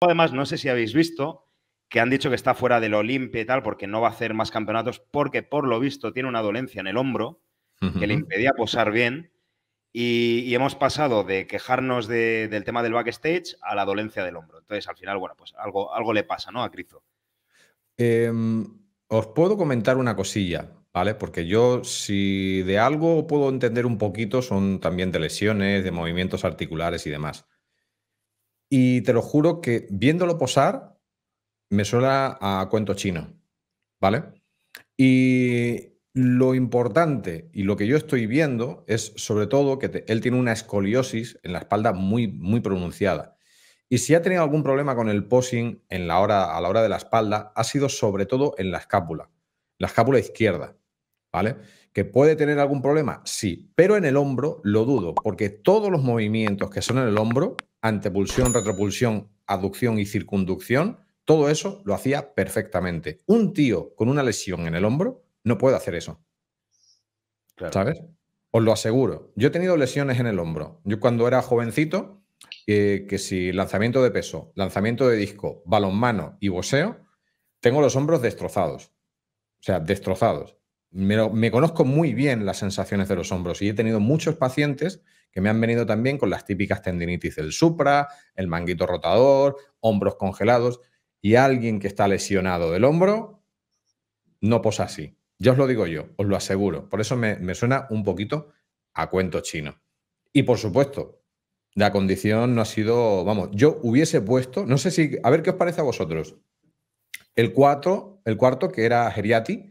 Además, no sé si habéis visto que han dicho que está fuera del Olimpia y tal, porque no va a hacer más campeonatos, porque por lo visto tiene una dolencia en el hombro que le impedía posar bien. Y, hemos pasado de quejarnos del tema del backstage a la dolencia del hombro. Entonces, al final, bueno, pues algo, algo le pasa, ¿no? A Crizo. Em, os puedo comentar una cosilla, ¿vale? Porque yo, si de algo puedo entender un poquito, son también de lesiones, de movimientos articulares y demás. Y te lo juro que viéndolo posar, me suena a cuento chino, ¿vale? Y lo importante y lo que yo estoy viendo es sobre todo que él tiene una escoliosis en la espalda muy, muy pronunciada. Y si ha tenido algún problema con el posing en la hora, a la hora de la espalda, ha sido sobre todo en la escápula, la escápula izquierda, ¿vale? ¿Que puede tener algún problema? Sí, pero en el hombro lo dudo, porque todos los movimientos que son en el hombro antepulsión, retropulsión, aducción y circunducción, todo eso lo hacía perfectamente. Un tío con una lesión en el hombro no puede hacer eso. ¿Sabes? Os lo aseguro. Yo he tenido lesiones en el hombro. Yo cuando era jovencito, eh, que si lanzamiento de peso, lanzamiento de disco, balonmano y boxeo, tengo los hombros destrozados. O sea, destrozados. me, conozco muy bien las sensaciones de los hombros y he tenido muchos pacientes que me han venido también con las típicas tendinitis del supra, el manguito rotador, hombros congelados. Y alguien que está lesionado del hombro no posa así. Ya os lo digo yo, os lo aseguro. Por eso me, suena un poquito a cuento chino. Y por supuesto, la condición no ha sido, vamos, yo hubiese puesto, no sé si, a ver qué os parece a vosotros. El, cuatro, el cuarto, que era Geriati,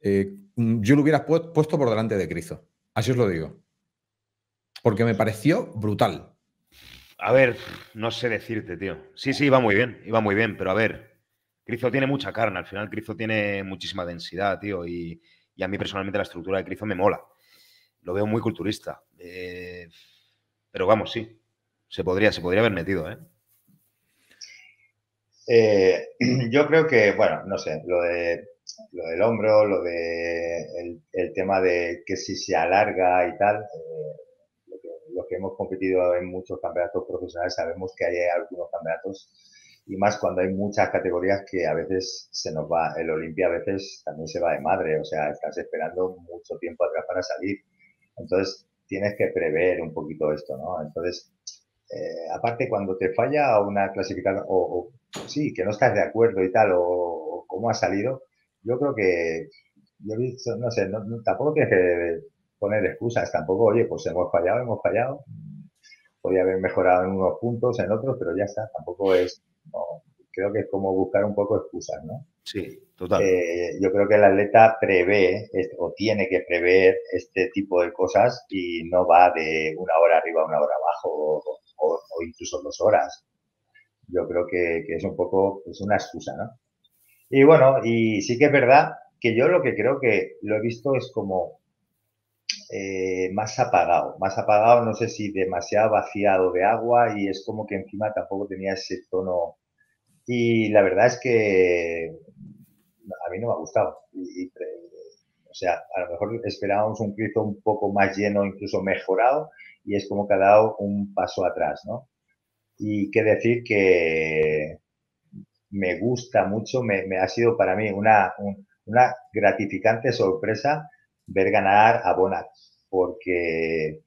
eh, yo lo hubiera puesto por delante de Cristo. Así os lo digo porque me pareció brutal. A ver, no sé decirte, tío. Sí, sí, iba muy bien, iba muy bien, pero a ver, Crizo tiene mucha carne, al final Crizo tiene muchísima densidad, tío, y, y a mí personalmente la estructura de Crizo me mola. Lo veo muy culturista. Eh, pero vamos, sí, se podría, se podría haber metido, ¿eh? eh yo creo que, bueno, no sé, lo, de, lo del hombro, lo de el, tema de que si se alarga y tal, eh, los que hemos competido en muchos campeonatos profesionales sabemos que hay algunos campeonatos y más cuando hay muchas categorías que a veces se nos va, el Olimpia a veces también se va de madre, o sea, estás esperando mucho tiempo atrás para salir. Entonces, tienes que prever un poquito esto, ¿no? Entonces, eh, aparte cuando te falla una clasificación o, sí, que no estás de acuerdo y tal, o, cómo ha salido, yo creo que, yo no sé, tampoco tienes que poner excusas, tampoco, oye, pues hemos fallado, hemos fallado, podía haber mejorado en unos puntos, en otros, pero ya está, tampoco es, creo que es como buscar un poco excusas, ¿no? Sí, total. Eh, yo creo que el atleta prevé o tiene que prever este tipo de cosas y no va de una hora arriba a una hora abajo o, incluso dos horas. Yo creo que, que, es un poco, es una excusa, ¿no? Y bueno, y sí que es verdad que yo lo que creo que lo he visto es como eh, más apagado, más apagado, no sé si demasiado vaciado de agua y es como que encima tampoco tenía ese tono. Y la verdad es que a mí no me ha gustado. Eh, o sea, a lo mejor esperábamos un Cristo un poco más lleno, incluso mejorado, y es como que ha dado un paso atrás, ¿no? Y qué decir que me gusta mucho, me, ha sido para mí una, una gratificante sorpresa ver ganar a Bonac, porque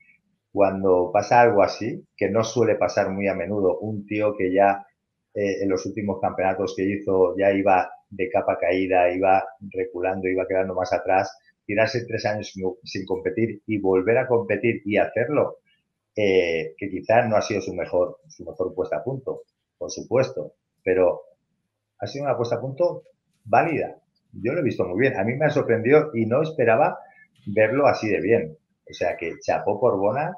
cuando pasa algo así, que no suele pasar muy a menudo, un tío que ya eh, en los últimos campeonatos que hizo ya iba de capa caída, iba reculando, iba quedando más atrás, tirarse tres años sin, competir y volver a competir y hacerlo, eh, que quizás no ha sido su mejor, su mejor puesta a punto, por supuesto, pero ha sido una puesta a punto válida. Yo lo he visto muy bien, a mí me ha sorprendido y no esperaba verlo así de bien. O sea que chapó por Bona,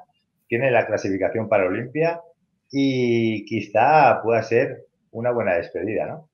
tiene la clasificación para Olimpia y quizá pueda ser una buena despedida, ¿no?